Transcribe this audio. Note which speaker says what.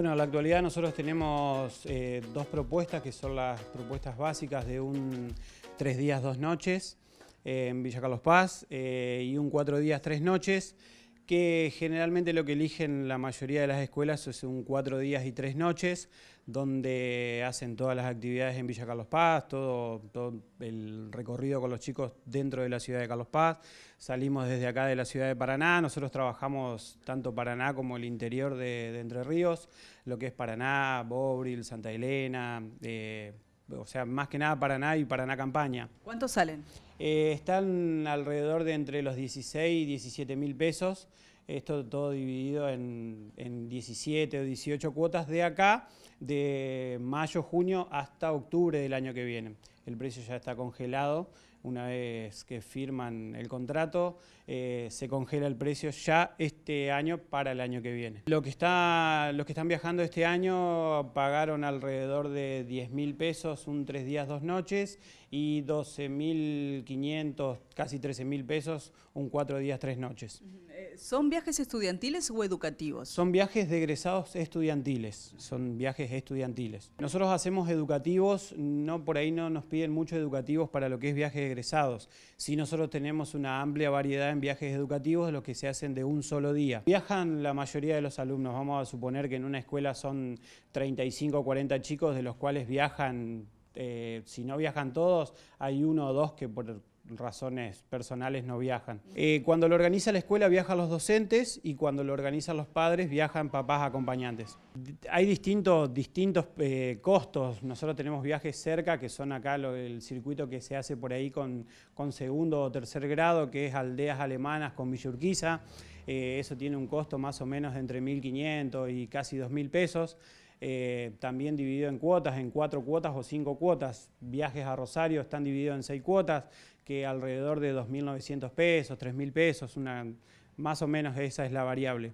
Speaker 1: Bueno, en la actualidad nosotros tenemos eh, dos propuestas que son las propuestas básicas de un tres días, dos noches eh, en Villa Carlos Paz eh, y un cuatro días, tres noches que generalmente lo que eligen la mayoría de las escuelas es un cuatro días y tres noches, donde hacen todas las actividades en Villa Carlos Paz, todo, el recorrido con los chicos dentro de la ciudad de Carlos Paz. Salimos desde acá de la ciudad de Paraná, nosotros trabajamos tanto Paraná como el interior de, Entre Ríos, lo que es Paraná, Bobril, Santa Elena, eh, o sea, más que nada Paraná y Paraná Campaña. ¿Cuántos salen? Eh, están alrededor de entre los 16 y 17 mil pesos, esto todo dividido en, 17 o 18 cuotas de acá, de mayo, junio hasta octubre del año que viene. El precio ya está congelado, una vez que firman el contrato, eh, se congela el precio ya este año para el año que viene. los que están viajando este año pagaron alrededor de 10 mil pesos, un tres días, dos noches, y 12 mil 500, casi mil pesos, un cuatro días, tres noches. Eh, ¿Son viajes estudiantiles o educativos? Son viajes de egresados estudiantiles, son viajes estudiantiles. Nosotros hacemos educativos, no por ahí no nos piden mucho educativos para lo que es viajes de egresados. Sí nosotros tenemos una amplia variedad en viajes educativos, los que se hacen de un solo día. Viajan la mayoría de los alumnos, vamos a suponer que en una escuela son 35 o 40 chicos, de los cuales viajan eh, si no viajan todos, hay uno o dos que por razones personales no viajan. Eh, cuando lo organiza la escuela viajan los docentes y cuando lo organizan los padres viajan papás acompañantes. Hay distintos, distintos eh, costos, nosotros tenemos viajes cerca que son acá el circuito que se hace por ahí con, con segundo o tercer grado que es aldeas alemanas con Villurquiza, eso tiene un costo más o menos de entre 1.500 y casi 2.000 pesos. Eh, también dividido en cuotas, en cuatro cuotas o cinco cuotas. Viajes a Rosario están divididos en seis cuotas, que alrededor de 2.900 pesos, 3.000 pesos, una, más o menos esa es la variable.